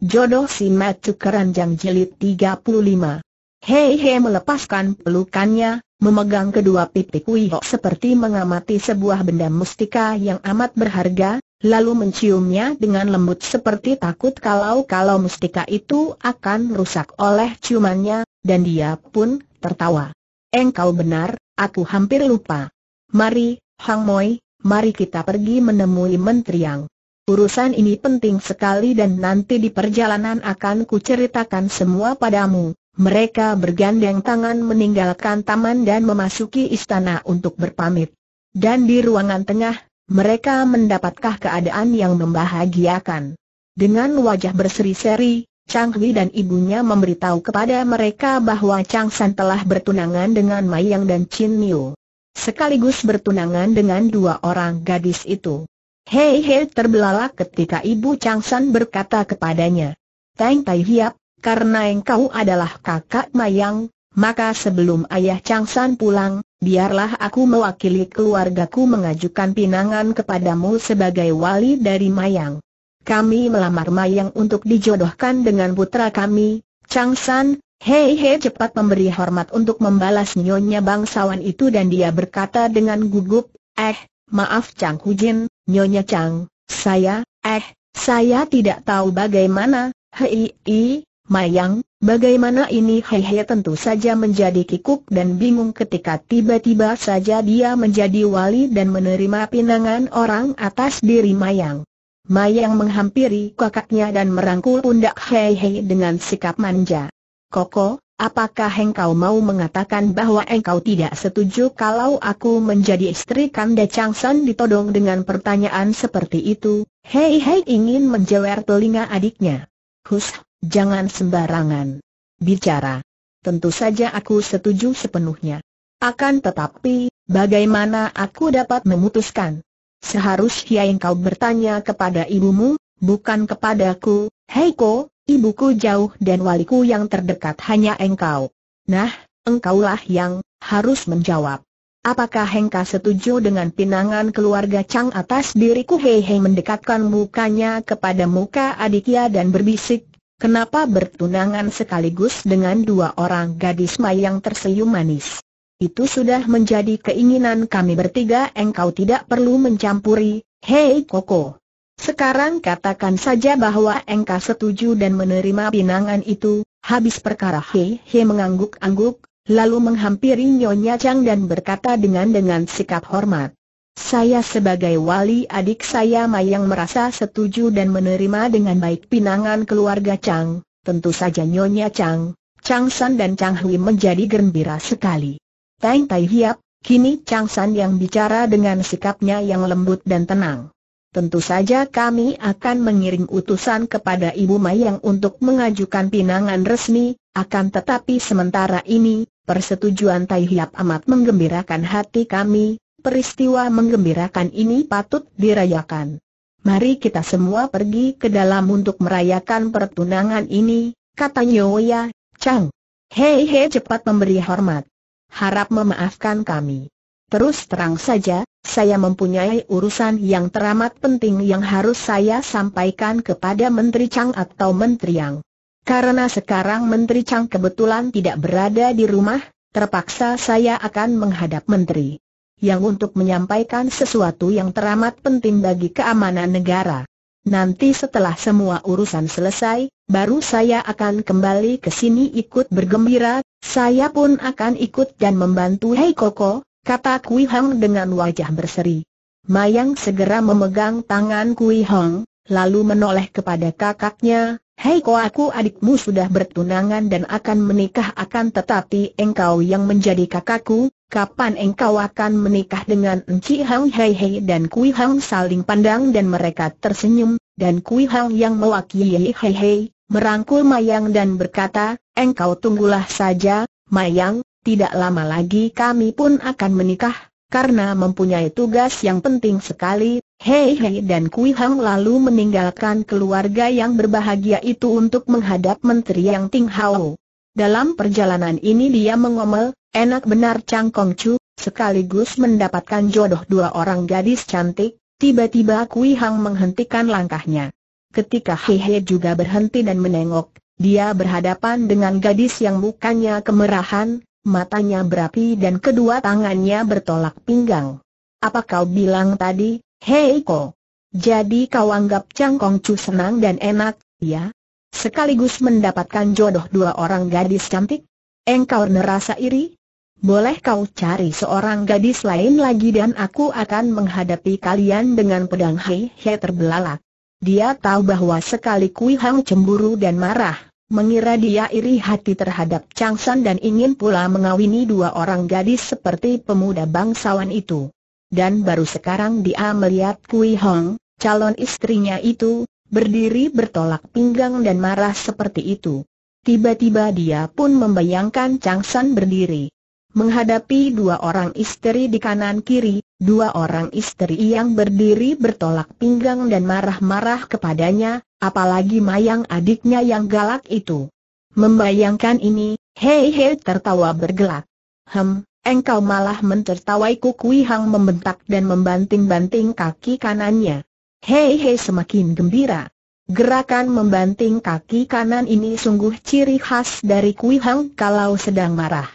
Jodoh si Matu Keranjang Jilid 35 Hei Hei melepaskan pelukannya, memegang kedua pipi Kui seperti mengamati sebuah benda mustika yang amat berharga, lalu menciumnya dengan lembut seperti takut kalau-kalau mustika itu akan rusak oleh ciumannya, dan dia pun tertawa. Engkau benar, aku hampir lupa. Mari, Hang Moi, mari kita pergi menemui Menteri Yang. Urusan ini penting sekali dan nanti di perjalanan akan kuceritakan semua padamu. Mereka bergandeng tangan meninggalkan taman dan memasuki istana untuk berpamit. Dan di ruangan tengah, mereka mendapatkah keadaan yang membahagiakan. Dengan wajah berseri-seri, Chang Hui dan ibunya memberitahu kepada mereka bahwa Chang San telah bertunangan dengan Mai Yang dan Chin Miu. Sekaligus bertunangan dengan dua orang gadis itu. Hei Hei terbelalak ketika Ibu Changsan berkata kepadanya. Teng Tai Hiap, karena engkau adalah kakak Mayang, maka sebelum ayah Changsan pulang, biarlah aku mewakili keluargaku mengajukan pinangan kepadamu sebagai wali dari Mayang. Kami melamar Mayang untuk dijodohkan dengan putra kami, Changsan, Hei Hei cepat memberi hormat untuk membalas nyonya bangsawan itu dan dia berkata dengan gugup, Eh, maaf Chang Hujin, Nyonya Chang, saya, eh, saya tidak tahu bagaimana, hei, i, Mayang, bagaimana ini hei hei, tentu saja menjadi kikuk dan bingung ketika tiba-tiba saja dia menjadi wali dan menerima pinangan orang atas diri Mayang. Mayang menghampiri kakaknya dan merangkul pundak hei hei dengan sikap manja. Koko, Apakah engkau mau mengatakan bahwa engkau tidak setuju kalau aku menjadi istri Kanda Changsan ditodong dengan pertanyaan seperti itu? Hei Hei ingin menjewer telinga adiknya. Hus, jangan sembarangan. Bicara. Tentu saja aku setuju sepenuhnya. Akan tetapi, bagaimana aku dapat memutuskan? Seharusnya engkau bertanya kepada ibumu, bukan kepadaku, Heiko, ibuku jauh dan waliku yang terdekat hanya engkau. Nah, engkaulah yang harus menjawab. Apakah Hengka setuju dengan pinangan keluarga Chang atas diriku? Hei, hei, mendekatkan mukanya kepada muka Aditya dan berbisik, kenapa bertunangan sekaligus dengan dua orang gadis mayang tersenyum manis? Itu sudah menjadi keinginan kami bertiga engkau tidak perlu mencampuri, hei Koko. Sekarang katakan saja bahwa engkau setuju dan menerima pinangan itu. Habis perkara He He mengangguk-angguk, lalu menghampiri Nyonya Chang dan berkata dengan dengan sikap hormat. Saya sebagai wali adik saya Mayang merasa setuju dan menerima dengan baik pinangan keluarga Chang. Tentu saja Nyonya Chang, Chang San dan Chang Hui menjadi gembira sekali. Tang Tai Hiap, kini Chang San yang bicara dengan sikapnya yang lembut dan tenang. Tentu saja kami akan mengirim utusan kepada Ibu Mayang untuk mengajukan pinangan resmi, akan tetapi sementara ini, persetujuan Tai Hiap amat menggembirakan hati kami, peristiwa menggembirakan ini patut dirayakan. Mari kita semua pergi ke dalam untuk merayakan pertunangan ini, kata Nyoya, Chang. Hei hei cepat memberi hormat. Harap memaafkan kami. Terus terang saja, saya mempunyai urusan yang teramat penting yang harus saya sampaikan kepada Menteri Chang atau Menteri Yang. Karena sekarang Menteri Chang kebetulan tidak berada di rumah, terpaksa saya akan menghadap Menteri Yang untuk menyampaikan sesuatu yang teramat penting bagi keamanan negara. Nanti setelah semua urusan selesai, baru saya akan kembali ke sini ikut bergembira, saya pun akan ikut dan membantu Hei Koko, kata Kui Hong dengan wajah berseri. Mayang segera memegang tangan Kui Hong, lalu menoleh kepada kakaknya, Hei kau aku adikmu sudah bertunangan dan akan menikah akan tetapi engkau yang menjadi kakakku, kapan engkau akan menikah dengan Enci Hang Hei Hei dan Kui Hang saling pandang dan mereka tersenyum, dan Kui Hang yang mewakili Hei Hei, merangkul Mayang dan berkata, engkau tunggulah saja, Mayang, tidak lama lagi kami pun akan menikah, karena mempunyai tugas yang penting sekali, Hei Hei dan Kui Hang lalu meninggalkan keluarga yang berbahagia itu untuk menghadap Menteri Yang Ting Hao. Dalam perjalanan ini dia mengomel, enak benar Cangkong Chu, sekaligus mendapatkan jodoh dua orang gadis cantik, tiba-tiba Kui Hang menghentikan langkahnya. Ketika Hei Hei juga berhenti dan menengok, dia berhadapan dengan gadis yang mukanya kemerahan, matanya berapi dan kedua tangannya bertolak pinggang. Apa kau bilang tadi, hei ko? Jadi kau anggap Cangkong Chu senang dan enak, ya? Sekaligus mendapatkan jodoh dua orang gadis cantik? Engkau nerasa iri? Boleh kau cari seorang gadis lain lagi dan aku akan menghadapi kalian dengan pedang Hei Hei terbelalak. Dia tahu bahwa sekali Kui Hang cemburu dan marah, Mengira dia iri hati terhadap Chang San dan ingin pula mengawini dua orang gadis seperti pemuda bangsawan itu. Dan baru sekarang dia melihat Kui Hong, calon istrinya itu, berdiri bertolak pinggang dan marah seperti itu. Tiba-tiba dia pun membayangkan Chang San berdiri. Menghadapi dua orang istri di kanan kiri, dua orang istri yang berdiri bertolak pinggang dan marah-marah kepadanya, Apalagi mayang adiknya yang galak itu. Membayangkan ini, Hei Hei tertawa bergelak. Hem, engkau malah mentertawaiku Kui Hang membentak dan membanting-banting kaki kanannya. Hei Hei semakin gembira. Gerakan membanting kaki kanan ini sungguh ciri khas dari Kui Hang kalau sedang marah.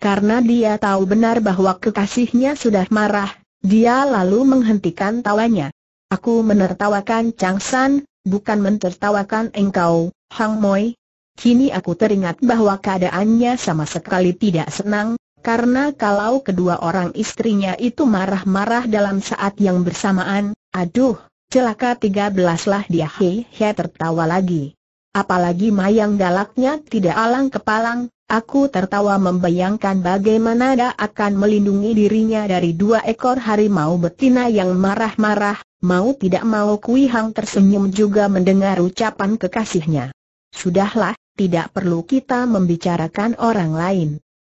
Karena dia tahu benar bahwa kekasihnya sudah marah, dia lalu menghentikan tawanya. Aku menertawakan Chang San, bukan mentertawakan engkau, Hang Moi. Kini aku teringat bahwa keadaannya sama sekali tidak senang, karena kalau kedua orang istrinya itu marah-marah dalam saat yang bersamaan, aduh, celaka belas lah dia hehe tertawa lagi. Apalagi mayang galaknya tidak alang kepalang, aku tertawa membayangkan bagaimana dia akan melindungi dirinya dari dua ekor harimau betina yang marah-marah, Mau tidak mau Kui Hang tersenyum juga mendengar ucapan kekasihnya. Sudahlah, tidak perlu kita membicarakan orang lain.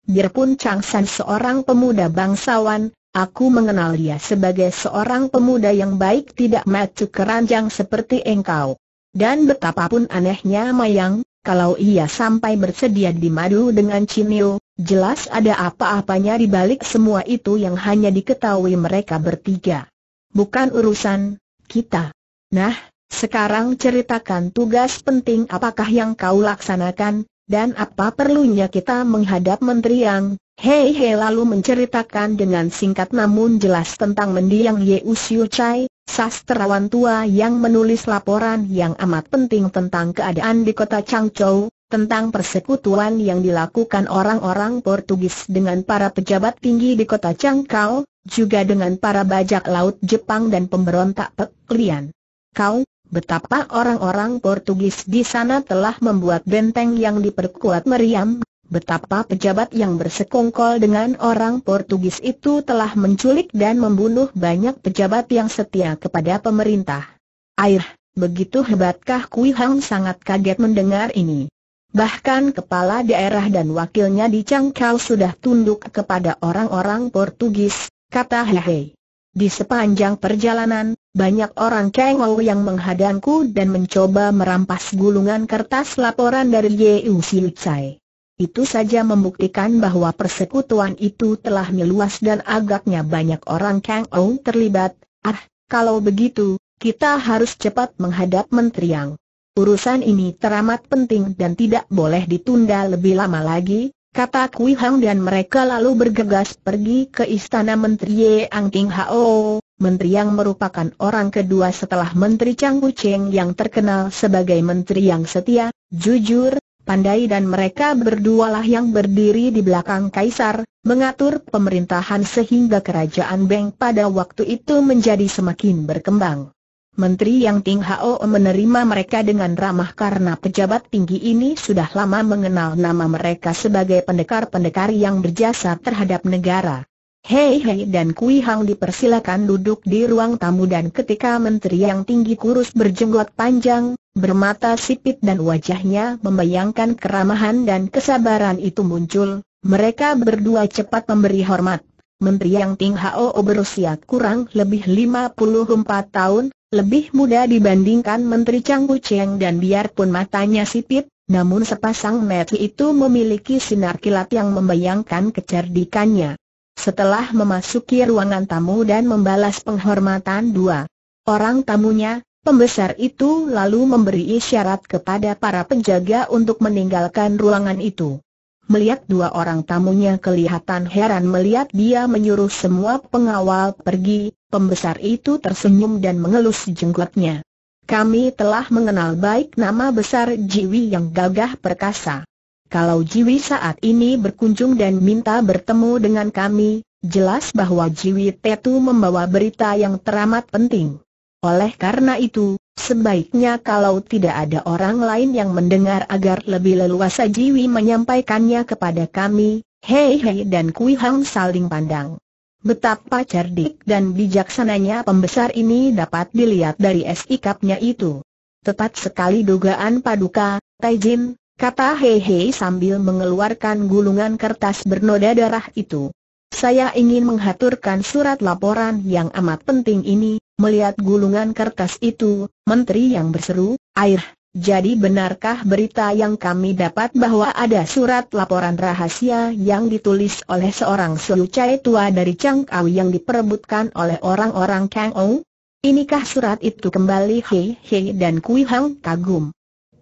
Biarpun Chang San seorang pemuda bangsawan, aku mengenal dia sebagai seorang pemuda yang baik tidak macu keranjang seperti engkau. Dan betapapun anehnya Mayang, kalau ia sampai bersedia dimadu dengan Cinio, jelas ada apa-apanya di balik semua itu yang hanya diketahui mereka bertiga bukan urusan kita. Nah, sekarang ceritakan tugas penting apakah yang kau laksanakan, dan apa perlunya kita menghadap Menteri Yang Hei Hei lalu menceritakan dengan singkat namun jelas tentang mendiang Ye Usiu Chai, sastrawan tua yang menulis laporan yang amat penting tentang keadaan di kota Changzhou, tentang persekutuan yang dilakukan orang-orang Portugis dengan para pejabat tinggi di kota Changkau, juga dengan para bajak laut Jepang dan pemberontak Peklian. Kau, betapa orang-orang Portugis di sana telah membuat benteng yang diperkuat meriam, betapa pejabat yang bersekongkol dengan orang Portugis itu telah menculik dan membunuh banyak pejabat yang setia kepada pemerintah. Air, begitu hebatkah Kui Hang sangat kaget mendengar ini. Bahkan kepala daerah dan wakilnya di Cangkau sudah tunduk kepada orang-orang Portugis, kata Hehe. Di sepanjang perjalanan, banyak orang kengau yang menghadangku dan mencoba merampas gulungan kertas laporan dari Yeu Lutsai. Itu saja membuktikan bahwa persekutuan itu telah meluas dan agaknya banyak orang kengau terlibat. Ah, kalau begitu, kita harus cepat menghadap Menteri Yang. Urusan ini teramat penting dan tidak boleh ditunda lebih lama lagi, kata Kui Hang dan mereka lalu bergegas pergi ke istana Menteri Ye Ang Ting Hao, menteri yang merupakan orang kedua setelah Menteri Chang Wu Cheng yang terkenal sebagai menteri yang setia, jujur, pandai dan mereka berdualah yang berdiri di belakang kaisar, mengatur pemerintahan sehingga kerajaan Beng pada waktu itu menjadi semakin berkembang. Menteri Yang Ting Hao menerima mereka dengan ramah karena pejabat tinggi ini sudah lama mengenal nama mereka sebagai pendekar-pendekar yang berjasa terhadap negara. Hei Hei dan Kui Hang dipersilakan duduk di ruang tamu dan ketika Menteri Yang Tinggi kurus berjenggot panjang, bermata sipit dan wajahnya membayangkan keramahan dan kesabaran itu muncul, mereka berdua cepat memberi hormat. Menteri Yang Ting Hao berusia kurang lebih 54 tahun, lebih muda dibandingkan Menteri Wu Cheng dan biarpun matanya sipit, namun sepasang mata itu memiliki sinar kilat yang membayangkan kecerdikannya. Setelah memasuki ruangan tamu dan membalas penghormatan dua orang tamunya, Pembesar itu lalu memberi isyarat kepada para penjaga untuk meninggalkan ruangan itu melihat dua orang tamunya kelihatan heran melihat dia menyuruh semua pengawal pergi, pembesar itu tersenyum dan mengelus jenggotnya. Kami telah mengenal baik nama besar Jiwi yang gagah perkasa. Kalau Jiwi saat ini berkunjung dan minta bertemu dengan kami, jelas bahwa Jiwi Tetu membawa berita yang teramat penting. Oleh karena itu, sebaiknya kalau tidak ada orang lain yang mendengar agar lebih leluasa Jiwi menyampaikannya kepada kami, Hei Hei dan Kui Hang saling pandang. Betapa cerdik dan bijaksananya pembesar ini dapat dilihat dari sikapnya itu. Tepat sekali dugaan paduka, Taijin, kata Hei Hei sambil mengeluarkan gulungan kertas bernoda darah itu. Saya ingin menghaturkan surat laporan yang amat penting ini, Melihat gulungan kertas itu, menteri yang berseru, air, jadi benarkah berita yang kami dapat bahwa ada surat laporan rahasia yang ditulis oleh seorang cai tua dari Chang Kau yang diperebutkan oleh orang-orang Kang Ou? Inikah surat itu kembali Hei Hei dan Kui Hang kagum.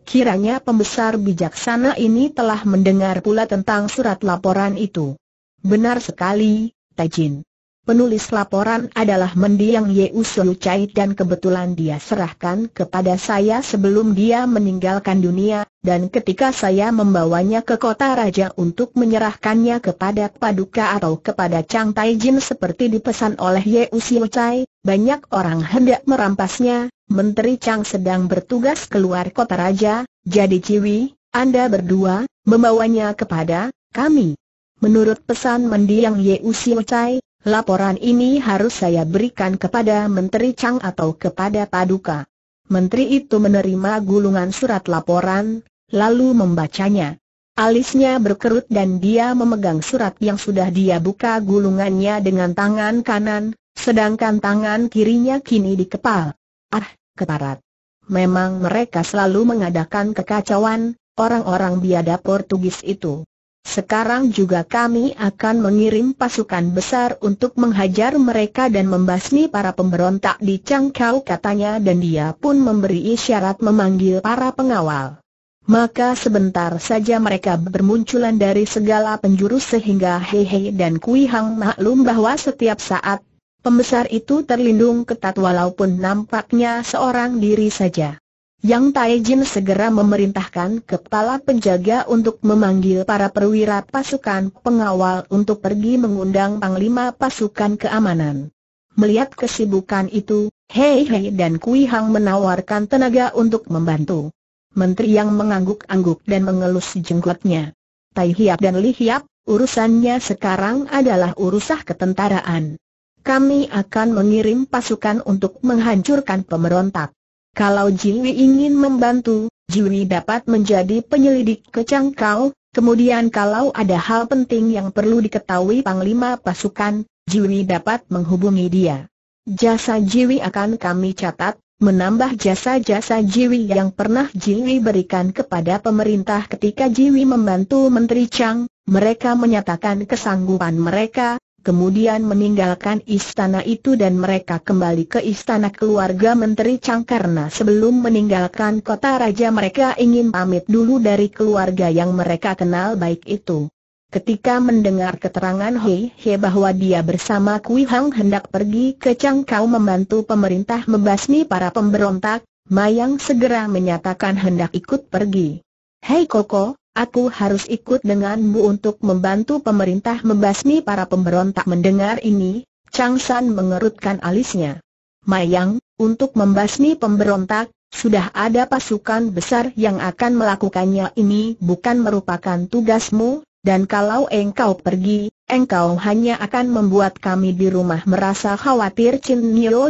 Kiranya pembesar bijaksana ini telah mendengar pula tentang surat laporan itu. Benar sekali, Tajin. Penulis laporan adalah mendiang Yeu Siu Chai dan kebetulan dia serahkan kepada saya sebelum dia meninggalkan dunia, dan ketika saya membawanya ke kota raja untuk menyerahkannya kepada Paduka atau kepada Chang Tai Jin seperti dipesan oleh Yeu Siu Chai, banyak orang hendak merampasnya, Menteri Chang sedang bertugas keluar kota raja, jadi Ciwi, Anda berdua, membawanya kepada kami. Menurut pesan mendiang Yeu Siu Chai, Laporan ini harus saya berikan kepada Menteri Chang atau kepada Paduka. Menteri itu menerima gulungan surat laporan, lalu membacanya. Alisnya berkerut dan dia memegang surat yang sudah dia buka gulungannya dengan tangan kanan, sedangkan tangan kirinya kini dikepal. Ah, keparat. Memang mereka selalu mengadakan kekacauan, orang-orang biada Portugis itu. Sekarang juga kami akan mengirim pasukan besar untuk menghajar mereka dan membasmi para pemberontak di Changkau katanya dan dia pun memberi isyarat memanggil para pengawal. Maka sebentar saja mereka bermunculan dari segala penjuru sehingga Hehe dan Kui Hang maklum bahwa setiap saat, pembesar itu terlindung ketat walaupun nampaknya seorang diri saja. Yang Taijin segera memerintahkan kepala penjaga untuk memanggil para perwira pasukan pengawal untuk pergi mengundang panglima pasukan keamanan. Melihat kesibukan itu, Hei Hei dan Kui Hang menawarkan tenaga untuk membantu. Menteri yang mengangguk-angguk dan mengelus jenggotnya. Tai Hiap dan Li Hiap, urusannya sekarang adalah urusah ketentaraan. Kami akan mengirim pasukan untuk menghancurkan pemberontak. Kalau Jiwi ingin membantu, Jiwi dapat menjadi penyelidik kecangkau, kemudian kalau ada hal penting yang perlu diketahui Panglima Pasukan, Jiwi dapat menghubungi dia. Jasa Jiwi akan kami catat, menambah jasa-jasa Jiwi yang pernah Jiwi berikan kepada pemerintah ketika Jiwi membantu Menteri Chang, mereka menyatakan kesanggupan mereka, kemudian meninggalkan istana itu dan mereka kembali ke istana keluarga Menteri Chang karena sebelum meninggalkan kota raja mereka ingin pamit dulu dari keluarga yang mereka kenal baik itu. Ketika mendengar keterangan Hei He bahwa dia bersama Kui Hang hendak pergi ke Chang Kau membantu pemerintah membasmi para pemberontak, Mayang segera menyatakan hendak ikut pergi. Hei Koko, Aku harus ikut denganmu untuk membantu pemerintah membasmi para pemberontak mendengar ini, Chang San mengerutkan alisnya. Mayang, untuk membasmi pemberontak, sudah ada pasukan besar yang akan melakukannya ini bukan merupakan tugasmu, dan kalau engkau pergi, engkau hanya akan membuat kami di rumah merasa khawatir Chin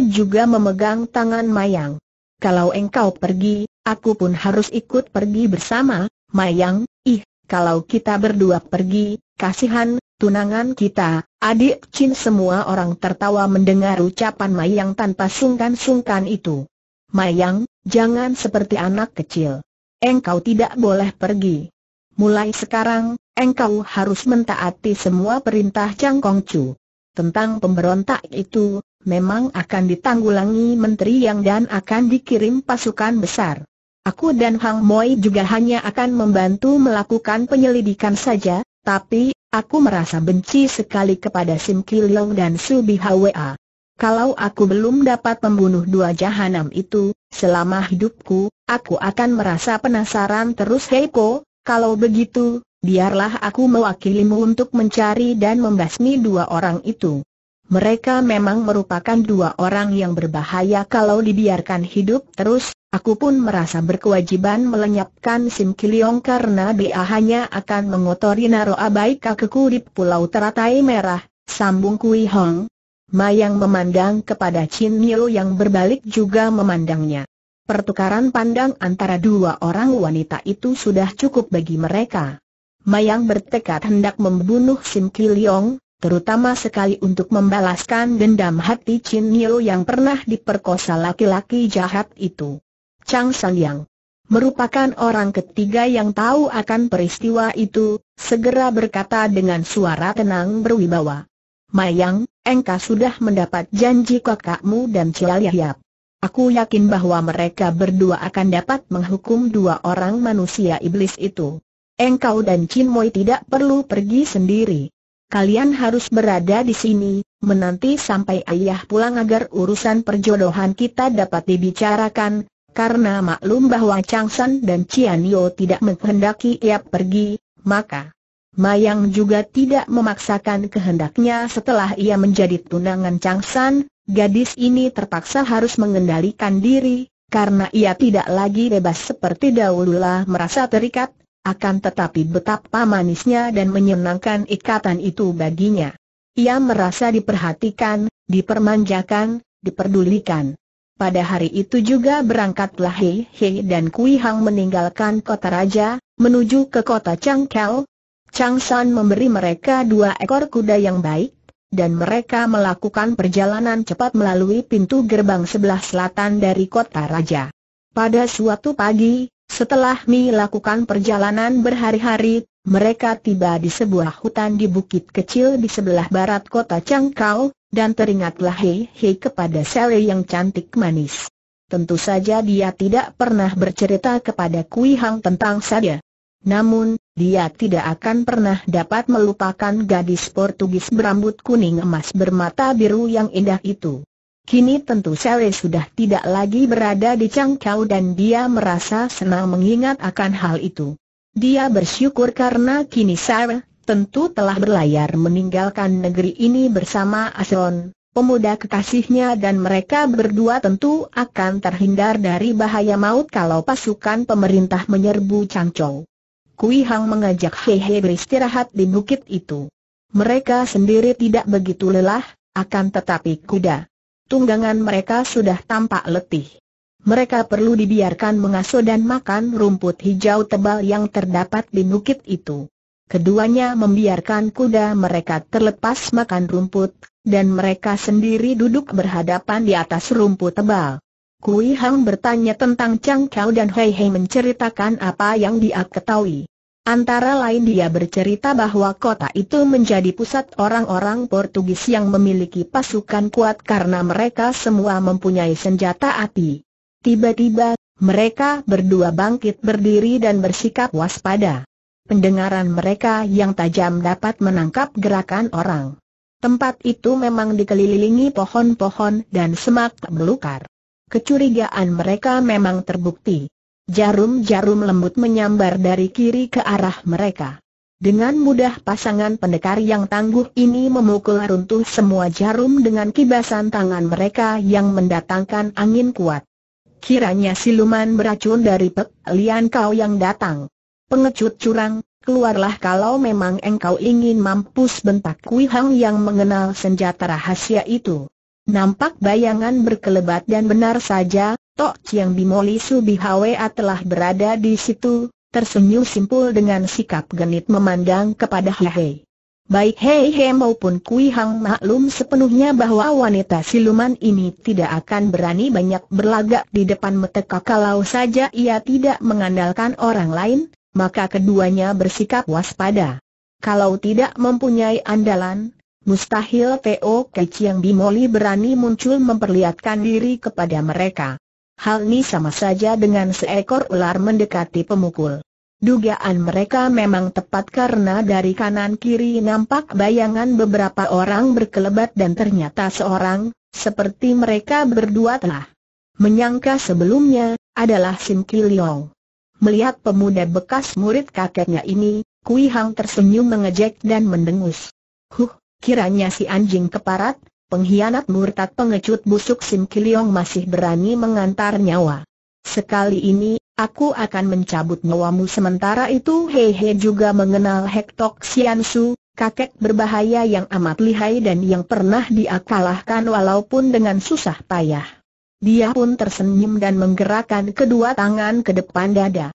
juga memegang tangan Mayang. Kalau engkau pergi, aku pun harus ikut pergi bersama, Mayang, kalau kita berdua pergi, kasihan, tunangan kita, adik Chin semua orang tertawa mendengar ucapan Mayang tanpa sungkan-sungkan itu. Mayang, jangan seperti anak kecil. Engkau tidak boleh pergi. Mulai sekarang, engkau harus mentaati semua perintah Chang Kong Chu. Tentang pemberontak itu, memang akan ditanggulangi menteri yang dan akan dikirim pasukan besar. Aku dan Hang Moi juga hanya akan membantu melakukan penyelidikan saja, tapi, aku merasa benci sekali kepada Sim Kiliong dan Subi Hwa. Kalau aku belum dapat membunuh dua jahanam itu, selama hidupku, aku akan merasa penasaran terus Heiko, kalau begitu, biarlah aku mewakilimu untuk mencari dan membasmi dua orang itu. Mereka memang merupakan dua orang yang berbahaya kalau dibiarkan hidup terus, Aku pun merasa berkewajiban melenyapkan Sim Kiliong karena dia hanya akan mengotori naro abai kakeku di Pulau Teratai Merah, sambung Kui Hong. Mayang memandang kepada Chin Nilo yang berbalik juga memandangnya. Pertukaran pandang antara dua orang wanita itu sudah cukup bagi mereka. Mayang bertekad hendak membunuh Sim Kiliong, terutama sekali untuk membalaskan dendam hati Chin Nilo yang pernah diperkosa laki-laki jahat itu. Chang San Yang merupakan orang ketiga yang tahu akan peristiwa itu, segera berkata dengan suara tenang berwibawa. Mayang, engkau sudah mendapat janji kakakmu dan Cial Yahyap. Aku yakin bahwa mereka berdua akan dapat menghukum dua orang manusia iblis itu. Engkau dan Chin Moi tidak perlu pergi sendiri. Kalian harus berada di sini, menanti sampai ayah pulang agar urusan perjodohan kita dapat dibicarakan, karena maklum bahwa Chang San dan Cian Yo tidak menghendaki ia pergi, maka Mayang juga tidak memaksakan kehendaknya setelah ia menjadi tunangan Chang San, gadis ini terpaksa harus mengendalikan diri, karena ia tidak lagi bebas seperti dahululah merasa terikat, akan tetapi betapa manisnya dan menyenangkan ikatan itu baginya. Ia merasa diperhatikan, dipermanjakan, diperdulikan. Pada hari itu juga berangkatlah Hei Hei dan Kui Hang meninggalkan kota raja, menuju ke kota Changkau. Chang San memberi mereka dua ekor kuda yang baik, dan mereka melakukan perjalanan cepat melalui pintu gerbang sebelah selatan dari kota raja. Pada suatu pagi, setelah Mi lakukan perjalanan berhari-hari, mereka tiba di sebuah hutan di bukit kecil di sebelah barat kota Changkau, dan teringatlah Hei Hei kepada Sally yang cantik manis. Tentu saja dia tidak pernah bercerita kepada Kui Hang tentang saya. Namun, dia tidak akan pernah dapat melupakan gadis Portugis berambut kuning emas bermata biru yang indah itu. Kini tentu Sally sudah tidak lagi berada di Cangkau dan dia merasa senang mengingat akan hal itu. Dia bersyukur karena kini Sarah, tentu telah berlayar meninggalkan negeri ini bersama Aselon, pemuda kekasihnya dan mereka berdua tentu akan terhindar dari bahaya maut kalau pasukan pemerintah menyerbu Changchou. Kui Hang mengajak He He beristirahat di bukit itu. Mereka sendiri tidak begitu lelah, akan tetapi kuda. Tunggangan mereka sudah tampak letih. Mereka perlu dibiarkan mengasuh dan makan rumput hijau tebal yang terdapat di bukit itu keduanya membiarkan kuda mereka terlepas makan rumput, dan mereka sendiri duduk berhadapan di atas rumput tebal. Kui Hang bertanya tentang Chang Kau dan Hei Hei menceritakan apa yang dia ketahui. Antara lain dia bercerita bahwa kota itu menjadi pusat orang-orang Portugis yang memiliki pasukan kuat karena mereka semua mempunyai senjata api. Tiba-tiba, mereka berdua bangkit berdiri dan bersikap waspada pendengaran mereka yang tajam dapat menangkap gerakan orang. Tempat itu memang dikelilingi pohon-pohon dan semak belukar. Kecurigaan mereka memang terbukti. Jarum-jarum lembut menyambar dari kiri ke arah mereka. Dengan mudah pasangan pendekar yang tangguh ini memukul runtuh semua jarum dengan kibasan tangan mereka yang mendatangkan angin kuat. Kiranya siluman beracun dari Pek Lian Kau yang datang pengecut curang, keluarlah kalau memang engkau ingin mampus bentak Kui Hang yang mengenal senjata rahasia itu. Nampak bayangan berkelebat dan benar saja, Tok Chiang Bimoli Hwa telah berada di situ, tersenyum simpul dengan sikap genit memandang kepada Hehe. Baik Hei Hei maupun Kui Hang maklum sepenuhnya bahwa wanita siluman ini tidak akan berani banyak berlagak di depan meteka kalau saja ia tidak mengandalkan orang lain, maka keduanya bersikap waspada. Kalau tidak mempunyai andalan, mustahil Teo Keciang Bimoli berani muncul memperlihatkan diri kepada mereka. Hal ini sama saja dengan seekor ular mendekati pemukul. Dugaan mereka memang tepat karena dari kanan kiri nampak bayangan beberapa orang berkelebat dan ternyata seorang, seperti mereka berdua telah menyangka sebelumnya, adalah Sim Kiliong. Melihat pemuda bekas murid kakeknya ini, Kui Hang tersenyum mengejek dan mendengus. Huh, kiranya si anjing keparat, pengkhianat murtad pengecut busuk Sim Kiliong masih berani mengantar nyawa. Sekali ini, aku akan mencabut nyawamu sementara itu Hehe juga mengenal Hektok Su, kakek berbahaya yang amat lihai dan yang pernah dia walaupun dengan susah payah. Dia pun tersenyum dan menggerakkan kedua tangan ke depan dada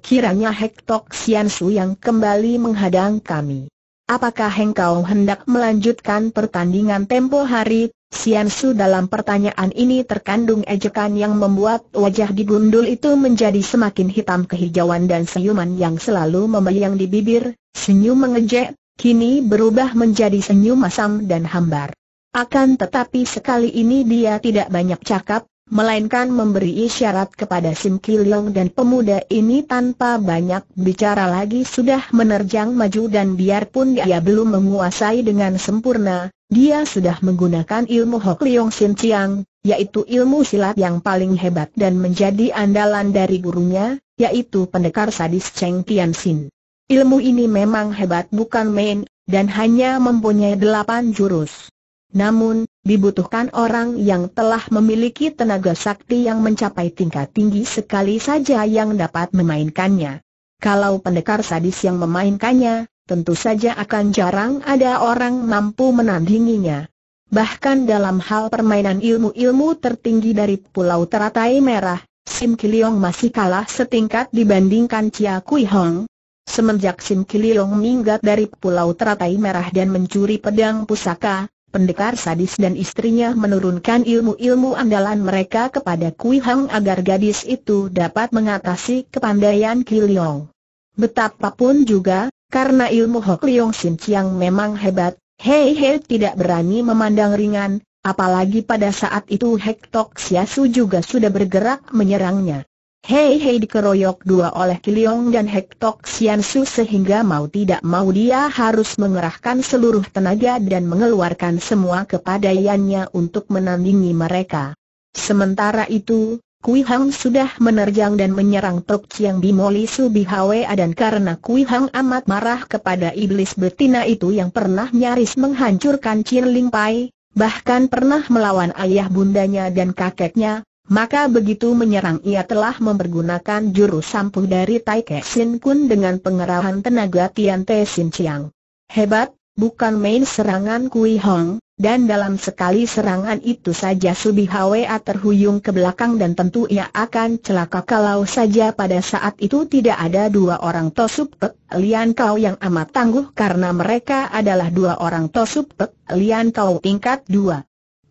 kiranya Hektok Siansu yang kembali menghadang kami. Apakah engkau hendak melanjutkan pertandingan tempo hari? Siansu dalam pertanyaan ini terkandung ejekan yang membuat wajah di gundul itu menjadi semakin hitam kehijauan dan senyuman yang selalu membayang di bibir, senyum mengejek, kini berubah menjadi senyum masam dan hambar. Akan tetapi sekali ini dia tidak banyak cakap, melainkan memberi isyarat kepada Sim Kilong dan pemuda ini tanpa banyak bicara lagi sudah menerjang maju dan biarpun dia belum menguasai dengan sempurna, dia sudah menggunakan ilmu Hok Liong Sin Chiang, yaitu ilmu silat yang paling hebat dan menjadi andalan dari gurunya, yaitu pendekar sadis Cheng Tian Sin. Ilmu ini memang hebat bukan main, dan hanya mempunyai delapan jurus. Namun, dibutuhkan orang yang telah memiliki tenaga sakti yang mencapai tingkat tinggi sekali saja yang dapat memainkannya. Kalau pendekar sadis yang memainkannya, tentu saja akan jarang ada orang mampu menandinginya. Bahkan dalam hal permainan ilmu-ilmu tertinggi dari Pulau Teratai Merah, Sim Kiliong masih kalah setingkat dibandingkan Chia Kui Hong. Semenjak Sim Kiliong minggat dari Pulau Teratai Merah dan mencuri pedang pusaka, pendekar sadis dan istrinya menurunkan ilmu-ilmu andalan mereka kepada Kui Hang agar gadis itu dapat mengatasi kepandaian Ki Betapapun juga, karena ilmu Hok Leong Sin Chiang memang hebat, Hei Hei tidak berani memandang ringan, apalagi pada saat itu Hek Tok Siasu juga sudah bergerak menyerangnya. Hei Hei dikeroyok dua oleh Kiliong dan Hektok sehingga mau tidak mau dia harus mengerahkan seluruh tenaga dan mengeluarkan semua kepadaiannya untuk menandingi mereka. Sementara itu, Kui Hang sudah menerjang dan menyerang Tok Chiang Bimoli Li dan karena Kui Hang amat marah kepada iblis betina itu yang pernah nyaris menghancurkan Chin Ling Pai, bahkan pernah melawan ayah bundanya dan kakeknya, maka begitu menyerang ia telah mempergunakan jurus sampuh dari Tai Kek Sin Kun dengan pengerahan tenaga Tian Te Sin Chiang. Hebat, bukan main serangan Kui Hong, dan dalam sekali serangan itu saja Subi Hwa terhuyung ke belakang dan tentu ia akan celaka kalau saja pada saat itu tidak ada dua orang Tosup Pek Lian Kau yang amat tangguh karena mereka adalah dua orang Tosup Pek Lian Kau tingkat dua.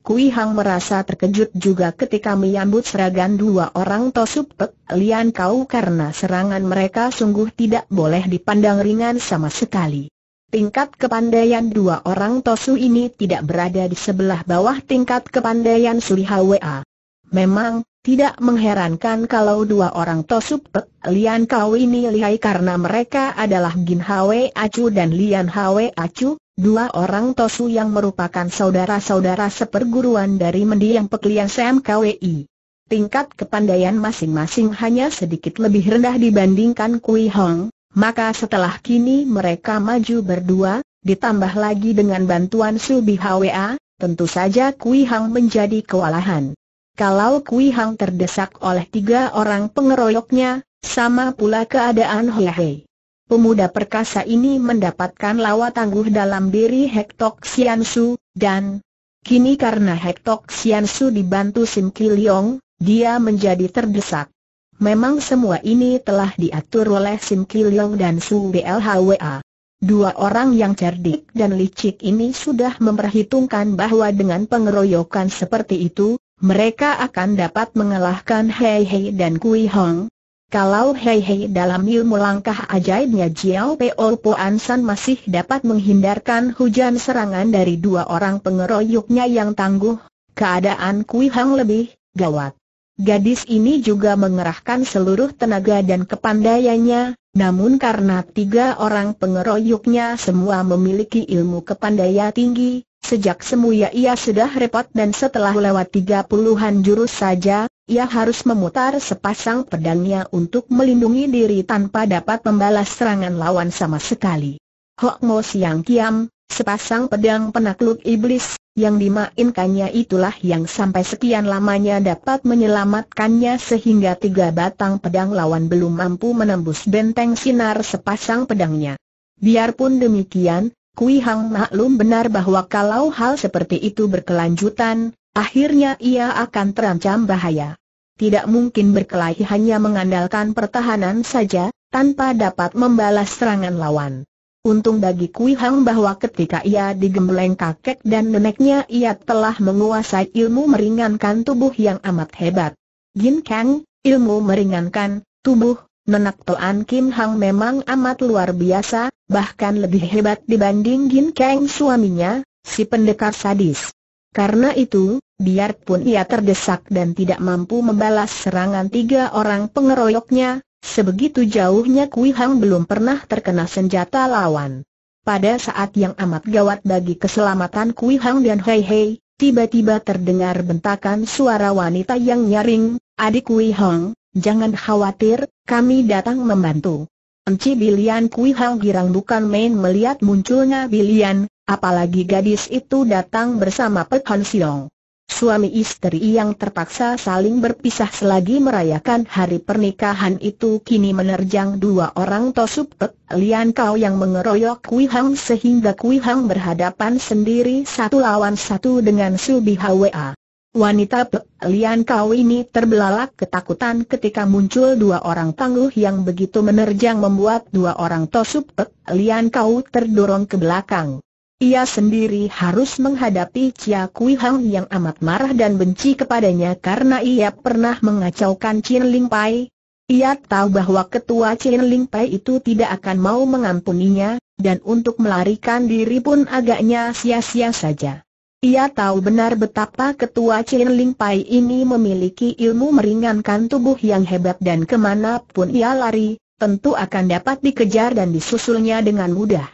Kui Hang merasa terkejut juga ketika menyambut serangan dua orang Tosub Pek Lian Kau karena serangan mereka sungguh tidak boleh dipandang ringan sama sekali. Tingkat kepandaian dua orang Tosu ini tidak berada di sebelah bawah tingkat kepandaian Suri Hwa. Memang, tidak mengherankan kalau dua orang Tosu Pek Lian Kau ini lihai karena mereka adalah Gin Hwa Acu dan Lian Hwa Acu, Dua orang Tosu yang merupakan saudara-saudara seperguruan dari mendiang pekliang SMKWI. Tingkat kepandaian masing-masing hanya sedikit lebih rendah dibandingkan Kui Hong, maka setelah kini mereka maju berdua, ditambah lagi dengan bantuan Subi Hwa, tentu saja Kui Hong menjadi kewalahan. Kalau Kui Hong terdesak oleh tiga orang pengeroyoknya, sama pula keadaan Hei pemuda perkasa ini mendapatkan lawa tangguh dalam diri Hektok Siansu, dan kini karena Hektok Siansu dibantu Sim Kiliong, dia menjadi terdesak. Memang semua ini telah diatur oleh Sim Kiliong dan Su BLHWA. Dua orang yang cerdik dan licik ini sudah memperhitungkan bahwa dengan pengeroyokan seperti itu, mereka akan dapat mengalahkan Hei Hei dan Kui Hong, kalau Hei Hei dalam ilmu langkah ajaibnya Jiao Peo Puan San masih dapat menghindarkan hujan serangan dari dua orang pengeroyoknya yang tangguh, keadaan Kui Hang lebih gawat. Gadis ini juga mengerahkan seluruh tenaga dan kepandaiannya, namun karena tiga orang pengeroyoknya semua memiliki ilmu kepandaian tinggi, sejak semuanya ia sudah repot dan setelah lewat tiga puluhan jurus saja, ia harus memutar sepasang pedangnya untuk melindungi diri tanpa dapat membalas serangan lawan sama sekali. Hoak Mo Siang Kiam, sepasang pedang penakluk iblis, yang dimainkannya itulah yang sampai sekian lamanya dapat menyelamatkannya sehingga tiga batang pedang lawan belum mampu menembus benteng sinar sepasang pedangnya. Biarpun demikian, Kui Hang maklum benar bahwa kalau hal seperti itu berkelanjutan, akhirnya ia akan terancam bahaya. Tidak mungkin berkelahi hanya mengandalkan pertahanan saja, tanpa dapat membalas serangan lawan. Untung bagi Kui Hang bahwa ketika ia digembleng kakek dan neneknya ia telah menguasai ilmu meringankan tubuh yang amat hebat. Jin Kang, ilmu meringankan, tubuh, nenek Toan Kim Hang memang amat luar biasa, bahkan lebih hebat dibanding Jin Kang suaminya, si pendekar sadis. Karena itu, biarpun ia terdesak dan tidak mampu membalas serangan tiga orang pengeroyoknya, sebegitu jauhnya Kui Hang belum pernah terkena senjata lawan. Pada saat yang amat gawat bagi keselamatan Kui Hang dan Hei Hei, tiba-tiba terdengar bentakan suara wanita yang nyaring, Adik Kui Hang, jangan khawatir, kami datang membantu. Enci Bilian Kui Hang girang bukan main melihat munculnya Bilian, Apalagi gadis itu datang bersama Pek Han Siong. Suami istri yang terpaksa saling berpisah selagi merayakan hari pernikahan itu kini menerjang dua orang Tosup Pek Lian Kau yang mengeroyok Kui Hang sehingga Kui Hang berhadapan sendiri satu lawan satu dengan Su Bi Hwa. Wanita Pek Lian Kau ini terbelalak ketakutan ketika muncul dua orang tangguh yang begitu menerjang membuat dua orang Tosup Pek Lian Kau terdorong ke belakang. Ia sendiri harus menghadapi Chia Kui Hang yang amat marah dan benci kepadanya karena ia pernah mengacaukan Chin Ling Pai. Ia tahu bahwa ketua Chin Ling Pai itu tidak akan mau mengampuninya, dan untuk melarikan diri pun agaknya sia-sia saja. Ia tahu benar betapa ketua Chin Ling Pai ini memiliki ilmu meringankan tubuh yang hebat dan kemanapun ia lari, tentu akan dapat dikejar dan disusulnya dengan mudah.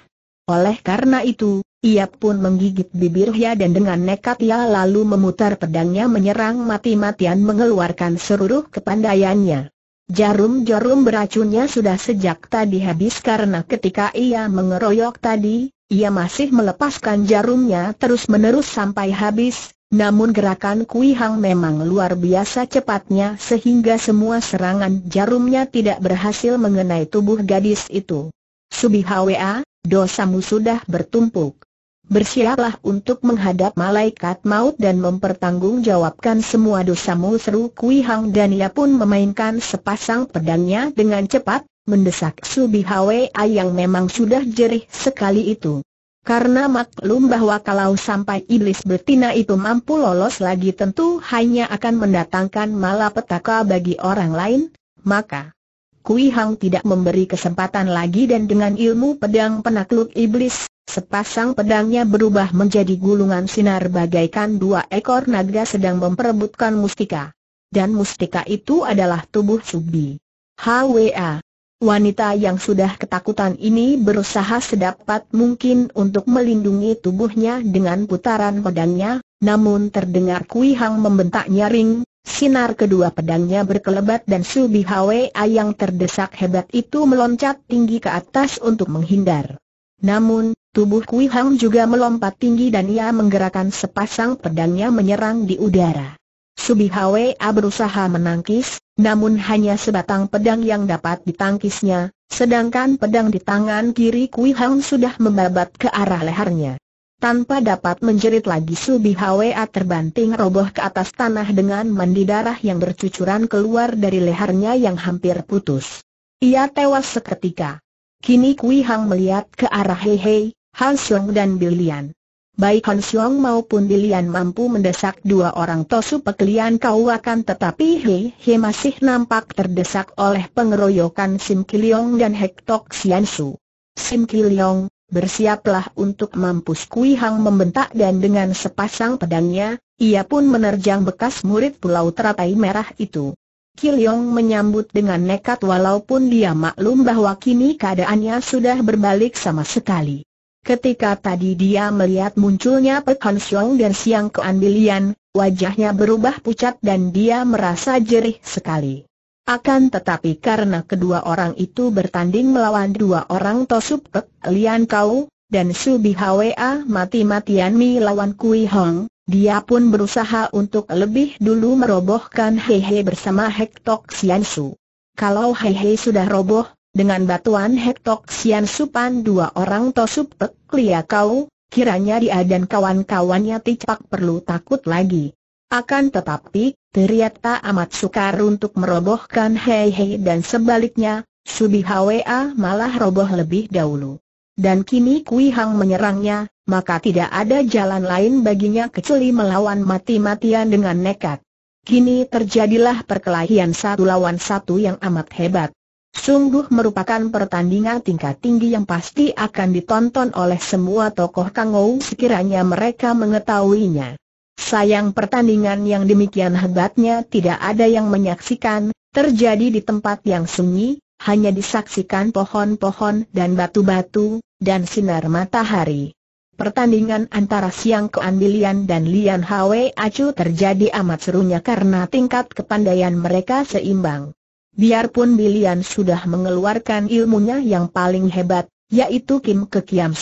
Oleh karena itu, ia pun menggigit bibir Hya dan dengan nekat ia lalu memutar pedangnya menyerang mati-matian mengeluarkan seluruh kepandaiannya. Jarum-jarum beracunnya sudah sejak tadi habis karena ketika ia mengeroyok tadi, ia masih melepaskan jarumnya terus-menerus sampai habis, namun gerakan Kui Hang memang luar biasa cepatnya sehingga semua serangan jarumnya tidak berhasil mengenai tubuh gadis itu. Hwa, dosamu sudah bertumpuk. Bersiaplah untuk menghadap malaikat maut dan mempertanggungjawabkan semua dosamu seru Kui Hang dan ia pun memainkan sepasang pedangnya dengan cepat, mendesak Subi Hwa yang memang sudah jerih sekali itu. Karena maklum bahwa kalau sampai iblis betina itu mampu lolos lagi tentu hanya akan mendatangkan malapetaka bagi orang lain, maka Kui Hang tidak memberi kesempatan lagi dan dengan ilmu pedang penakluk iblis, sepasang pedangnya berubah menjadi gulungan sinar bagaikan dua ekor naga sedang memperebutkan mustika. Dan mustika itu adalah tubuh Subi. HWA. Wanita yang sudah ketakutan ini berusaha sedapat mungkin untuk melindungi tubuhnya dengan putaran pedangnya, namun terdengar Kui Hang membentak nyaring, Sinar kedua pedangnya berkelebat dan Subi Hwa yang terdesak hebat itu meloncat tinggi ke atas untuk menghindar. Namun, tubuh Kui Hang juga melompat tinggi dan ia menggerakkan sepasang pedangnya menyerang di udara. Subi Hwa berusaha menangkis, namun hanya sebatang pedang yang dapat ditangkisnya, sedangkan pedang di tangan kiri Kui Hang sudah membabat ke arah lehernya. Tanpa dapat menjerit lagi Subi Hwa terbanting roboh ke atas tanah dengan mandi darah yang bercucuran keluar dari lehernya yang hampir putus. Ia tewas seketika. Kini Kui Hang melihat ke arah Hei Hei, Han Xiong dan Bilian. Baik Han Xiong maupun Bilian mampu mendesak dua orang Tosu pekelian kau akan tetapi Hei Hei masih nampak terdesak oleh pengeroyokan Sim Kiliong dan Hek Tok Sian Su. Sim Kiliong, Bersiaplah untuk mampus Kui Hang membentak dan dengan sepasang pedangnya, ia pun menerjang bekas murid pulau teratai merah itu. Kilyong menyambut dengan nekat walaupun dia maklum bahwa kini keadaannya sudah berbalik sama sekali. Ketika tadi dia melihat munculnya Pek Han Siong dan Siang Keandilian, wajahnya berubah pucat dan dia merasa jerih sekali. Akan tetapi karena kedua orang itu bertanding melawan dua orang Tosup Pek, Lian Kau, dan Subi Hwa mati-matian Mi lawan Kui Hong, dia pun berusaha untuk lebih dulu merobohkan Hehe bersama Hektok Sian Su. Kalau Hehe sudah roboh, dengan batuan Hektok Sian Su pan dua orang Tosup Pek, Lian Kau, kiranya dia dan kawan-kawannya tidak perlu takut lagi. Akan tetapi, ternyata amat sukar untuk merobohkan Hei Hei dan sebaliknya, Subi Hwa malah roboh lebih dahulu. Dan kini Kui Hang menyerangnya, maka tidak ada jalan lain baginya kecuali melawan mati-matian dengan nekat. Kini terjadilah perkelahian satu lawan satu yang amat hebat. Sungguh merupakan pertandingan tingkat tinggi yang pasti akan ditonton oleh semua tokoh Kangou sekiranya mereka mengetahuinya. Sayang pertandingan yang demikian hebatnya tidak ada yang menyaksikan, terjadi di tempat yang sunyi, hanya disaksikan pohon-pohon dan batu-batu, dan sinar matahari. Pertandingan antara Siang Keandilian dan Lian Hwe Acu terjadi amat serunya karena tingkat kepandaian mereka seimbang. Biarpun Bilian sudah mengeluarkan ilmunya yang paling hebat, yaitu Kim Kekiam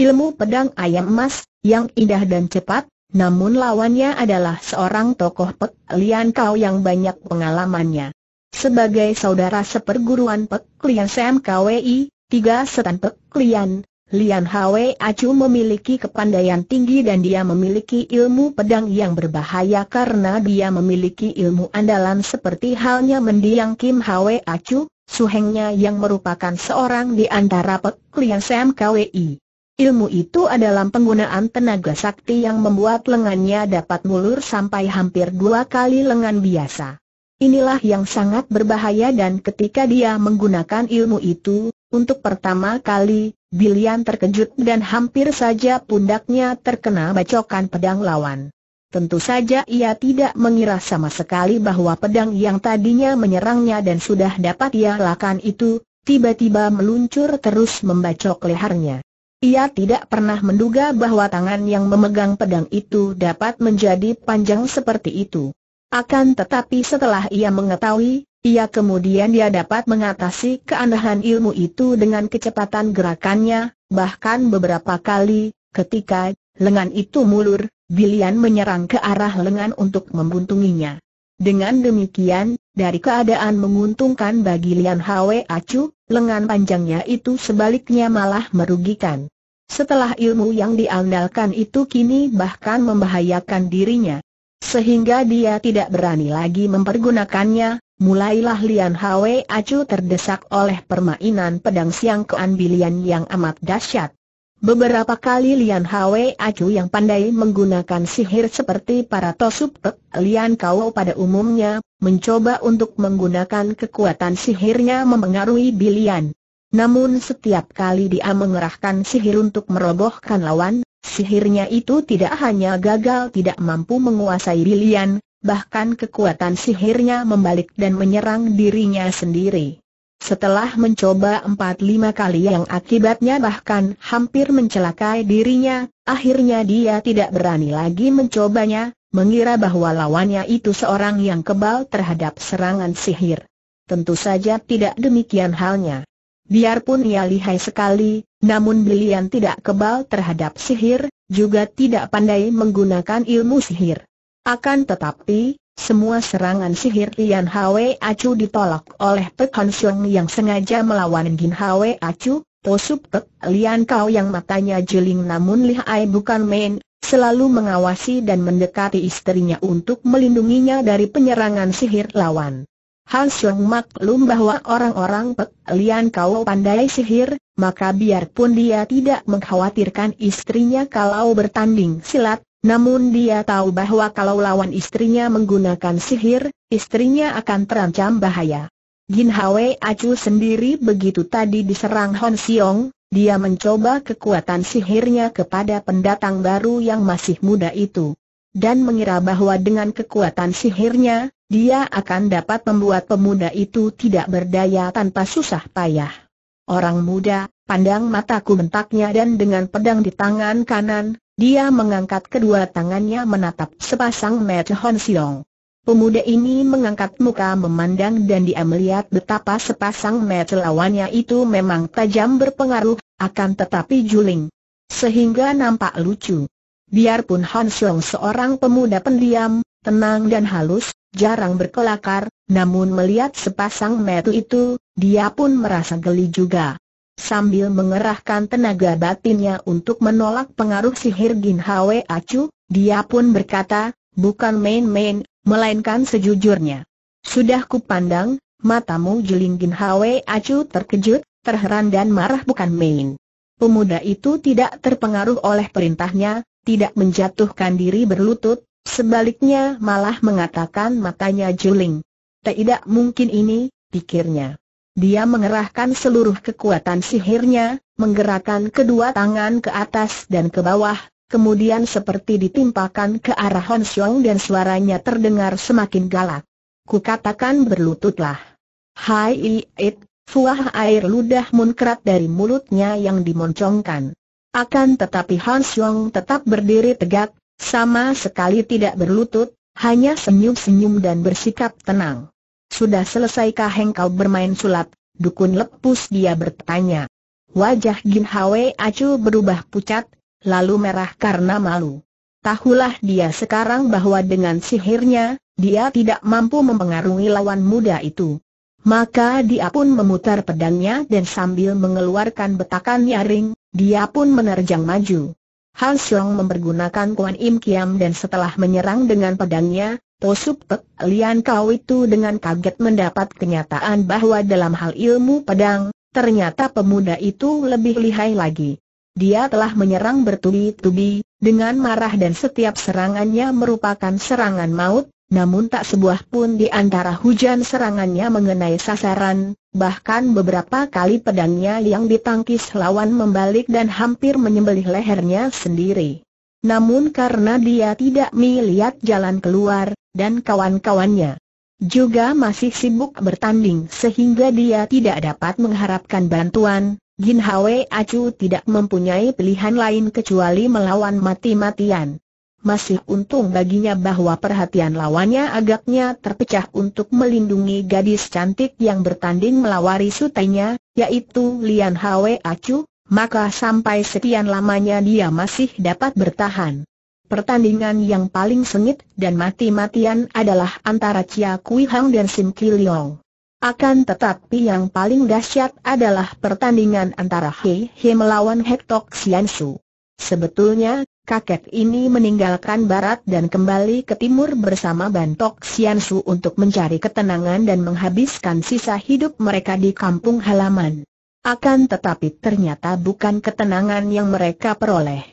ilmu pedang ayam emas, yang indah dan cepat, namun lawannya adalah seorang tokoh Pek Lian Kau yang banyak pengalamannya. Sebagai saudara seperguruan Pek Lian Sam KWI, tiga setan Pek Lian, Lian Hwe Acu memiliki kepandaian tinggi dan dia memiliki ilmu pedang yang berbahaya karena dia memiliki ilmu andalan seperti halnya mendiang Kim Hwe Acu, suhengnya yang merupakan seorang di antara Pek Lian Sam KWI. Ilmu itu adalah penggunaan tenaga sakti yang membuat lengannya dapat mulur sampai hampir dua kali lengan biasa. Inilah yang sangat berbahaya dan ketika dia menggunakan ilmu itu, untuk pertama kali, Bilian terkejut dan hampir saja pundaknya terkena bacokan pedang lawan. Tentu saja ia tidak mengira sama sekali bahwa pedang yang tadinya menyerangnya dan sudah dapat ia lakukan itu, tiba-tiba meluncur terus membacok lehernya. Ia tidak pernah menduga bahwa tangan yang memegang pedang itu dapat menjadi panjang seperti itu. Akan tetapi setelah ia mengetahui, ia kemudian dia dapat mengatasi keanehan ilmu itu dengan kecepatan gerakannya, bahkan beberapa kali, ketika lengan itu mulur, Bilian menyerang ke arah lengan untuk membuntunginya. Dengan demikian, dari keadaan menguntungkan bagi Lian Hwe Acu, lengan panjangnya itu sebaliknya malah merugikan. Setelah ilmu yang diandalkan itu kini bahkan membahayakan dirinya. Sehingga dia tidak berani lagi mempergunakannya, mulailah Lian Hwe Acu terdesak oleh permainan pedang siang keambilian yang amat dahsyat. Beberapa kali Lian Hwe Acu yang pandai menggunakan sihir seperti para Tosupek Lian Kau pada umumnya, mencoba untuk menggunakan kekuatan sihirnya memengaruhi Bilian. Namun setiap kali dia mengerahkan sihir untuk merobohkan lawan, sihirnya itu tidak hanya gagal tidak mampu menguasai Lilian, bahkan kekuatan sihirnya membalik dan menyerang dirinya sendiri. Setelah mencoba empat lima kali yang akibatnya bahkan hampir mencelakai dirinya, akhirnya dia tidak berani lagi mencobanya, mengira bahwa lawannya itu seorang yang kebal terhadap serangan sihir. Tentu saja tidak demikian halnya. Biarpun ia lihai sekali, namun Bilian tidak kebal terhadap sihir, juga tidak pandai menggunakan ilmu sihir. Akan tetapi, semua serangan sihir Lian Hwe Acu ditolak oleh Pek Hon Xiong yang sengaja melawan Gin Hwe Acu, Tosup Pek Lian Kau yang matanya jeling namun lihai bukan main, selalu mengawasi dan mendekati istrinya untuk melindunginya dari penyerangan sihir lawan. Han Sung maklum bahwa orang-orang Pek Lian Kau pandai sihir, maka biarpun dia tidak mengkhawatirkan istrinya kalau bertanding silat, namun dia tahu bahwa kalau lawan istrinya menggunakan sihir, istrinya akan terancam bahaya. Jin Hwe Acu sendiri begitu tadi diserang Hon Siong, dia mencoba kekuatan sihirnya kepada pendatang baru yang masih muda itu dan mengira bahwa dengan kekuatan sihirnya, dia akan dapat membuat pemuda itu tidak berdaya tanpa susah payah. Orang muda, pandang mataku bentaknya dan dengan pedang di tangan kanan, dia mengangkat kedua tangannya menatap sepasang mata Hon Siong. Pemuda ini mengangkat muka memandang dan dia melihat betapa sepasang mata lawannya itu memang tajam berpengaruh, akan tetapi juling. Sehingga nampak lucu. Biarpun Han seorang pemuda pendiam, tenang dan halus, jarang berkelakar, namun melihat sepasang metu itu, dia pun merasa geli juga. Sambil mengerahkan tenaga batinnya untuk menolak pengaruh sihir Gin Hwe Acu, dia pun berkata, bukan main-main, melainkan sejujurnya. Sudah kupandang, matamu jeling Gin Hwe Acu terkejut, terheran dan marah bukan main. Pemuda itu tidak terpengaruh oleh perintahnya, tidak menjatuhkan diri berlutut, sebaliknya malah mengatakan matanya juling. Tidak mungkin ini, pikirnya. Dia mengerahkan seluruh kekuatan sihirnya, menggerakkan kedua tangan ke atas dan ke bawah, kemudian seperti ditimpakan ke arah Hon Xiong dan suaranya terdengar semakin galak. Kukatakan berlututlah. Hai it, fuah air ludah munkrat dari mulutnya yang dimoncongkan. Akan tetapi Hans Yong tetap berdiri tegak, sama sekali tidak berlutut, hanya senyum-senyum dan bersikap tenang. Sudah selesaikah engkau bermain sulap? Dukun lepus dia bertanya. Wajah Gin Hwe Acu berubah pucat, lalu merah karena malu. Tahulah dia sekarang bahwa dengan sihirnya, dia tidak mampu mempengaruhi lawan muda itu. Maka dia pun memutar pedangnya dan sambil mengeluarkan betakan nyaring, dia pun menerjang maju. Han Xiong mempergunakan Kuan Im Kiam dan setelah menyerang dengan pedangnya, Tosuk Pek Lian Kau itu dengan kaget mendapat kenyataan bahwa dalam hal ilmu pedang, ternyata pemuda itu lebih lihai lagi. Dia telah menyerang bertubi-tubi, dengan marah dan setiap serangannya merupakan serangan maut, namun tak sebuah pun di antara hujan serangannya mengenai sasaran, bahkan beberapa kali pedangnya yang ditangkis lawan membalik dan hampir menyembelih lehernya sendiri. Namun karena dia tidak melihat jalan keluar, dan kawan-kawannya juga masih sibuk bertanding sehingga dia tidak dapat mengharapkan bantuan, Jin Hwe Acu tidak mempunyai pilihan lain kecuali melawan mati-matian. Masih untung baginya bahwa perhatian lawannya agaknya terpecah untuk melindungi gadis cantik yang bertanding melawari sutenya, yaitu Lian Hwe Acu, maka sampai sekian lamanya dia masih dapat bertahan. Pertandingan yang paling sengit dan mati-matian adalah antara Chia Kui Hang dan Sim Ki Leong. Akan tetapi yang paling dahsyat adalah pertandingan antara Hei He melawan Hektok Sian Su. Sebetulnya, kakek ini meninggalkan barat dan kembali ke timur bersama Bantok Su untuk mencari ketenangan dan menghabiskan sisa hidup mereka di kampung halaman. Akan tetapi ternyata bukan ketenangan yang mereka peroleh.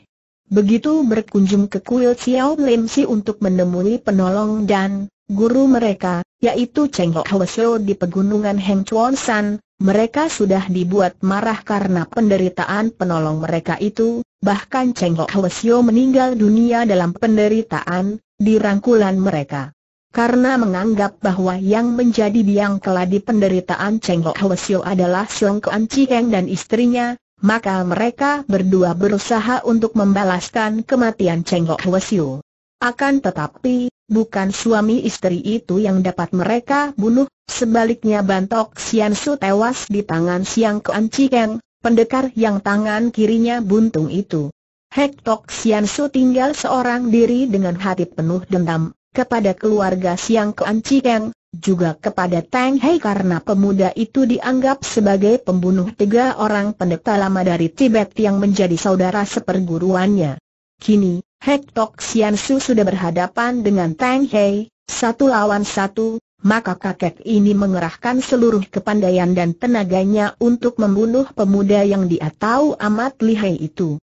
Begitu berkunjung ke kuil Xiao Lim Si untuk menemui penolong dan guru mereka, yaitu Cheng Hwa Shou di pegunungan Heng Chuan San, mereka sudah dibuat marah karena penderitaan penolong mereka itu, bahkan Cheng Ho Sio meninggal dunia dalam penderitaan, di rangkulan mereka. Karena menganggap bahwa yang menjadi biang keladi penderitaan Cheng Ho Sio adalah Siong Kuan Chiheng dan istrinya, maka mereka berdua berusaha untuk membalaskan kematian Cheng Ho Sio. Akan tetapi, bukan suami istri itu yang dapat mereka bunuh, sebaliknya Bantok Sian Su tewas di tangan Siang Kuan Chiheng, pendekar yang tangan kirinya buntung itu. Hek Tok Sian Su tinggal seorang diri dengan hati penuh dendam, kepada keluarga Siang Kuan Cikeng, juga kepada Tang Hei karena pemuda itu dianggap sebagai pembunuh tiga orang pendeta lama dari Tibet yang menjadi saudara seperguruannya. Kini, Hek Tok Sian Su sudah berhadapan dengan Tang Hei, satu lawan satu, maka kakek ini mengerahkan seluruh kepandaian dan tenaganya untuk membunuh pemuda yang dia tahu amat lihai itu.